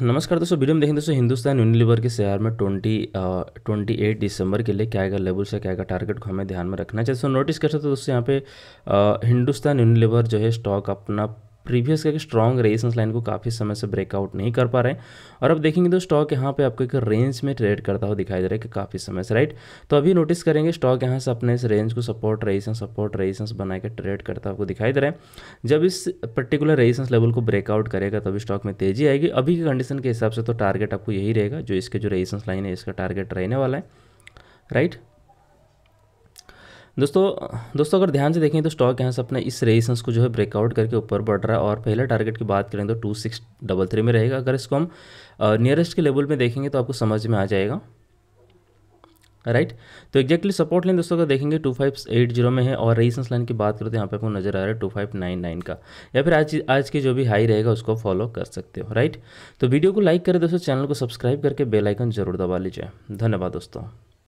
नमस्कार दोस्तों वीडियो में देखें दोस्तों हिंदुस्तान यूनिलीवर के शेयर में ट्वेंटी ट्वेंटी एट दिसंबर के लिए क्या आएगा लेवल से क्या आएगा टारगेट को हमें ध्यान में रखना चाहिए दोस्तों नोटिस कर सकते हो दोस्तों यहाँ पे हिंदुस्तान यूनिलीवर जो है स्टॉक अपना प्रीवियस का एक स्ट्रॉन्ग रेजिस्टेंस लाइन को काफ़ी समय से ब्रेकआउट नहीं कर पा रहे हैं और अब देखेंगे तो स्टॉक यहाँ पे आपको एक रेंज में ट्रेड करता हुआ दिखाई दे रहा है कि काफ़ी समय से राइट तो अभी नोटिस करेंगे स्टॉक यहाँ से अपने इस रेंज को सपोर्ट रेजिस्टेंस सपोर्ट रेजिस्टेंस बना के ट्रेड करता हुआ दिखाई दे रहा है जब इस पर्टिकुलर रेजिस्टेंस लेवल को ब्रेकआउट करेगा तभी स्टॉक में तेजी आएगी अभी की कंडीशन के हिसाब से तो टारगेट आपको यही रहेगा जो इसके जो रेजिस्टेंस लाइन है इसका टारगेट रहने वाला है राइट दोस्तों दोस्तों अगर ध्यान से देखें तो स्टॉक यहाँ से अपने इस रेजिस्टेंस को जो है ब्रेकआउट करके ऊपर बढ़ रहा है और पहले टारगेट की बात करें तो टू सिक्स डबल थ्री में रहेगा अगर इसको हम नियरेस्ट के लेवल में देखेंगे तो आपको समझ में आ जाएगा राइट तो एक्जैक्टली सपोर्ट लाइन दोस्तों अगर देखेंगे टू फाइव एट जीरो में है और रेजिस्टेंस लाइन की बात करें तो यहाँ पर आपको नजर आ रहा है टू फाइव नाइन नाइन का या फिर आज आज की जो भी हाई रहेगा उसको फॉलो कर सकते हो राइट तो वीडियो को लाइक करें दोस्तों चैनल को सब्सक्राइब करके बेलाइकन जरूर दबा लीजिए धन्यवाद दोस्तों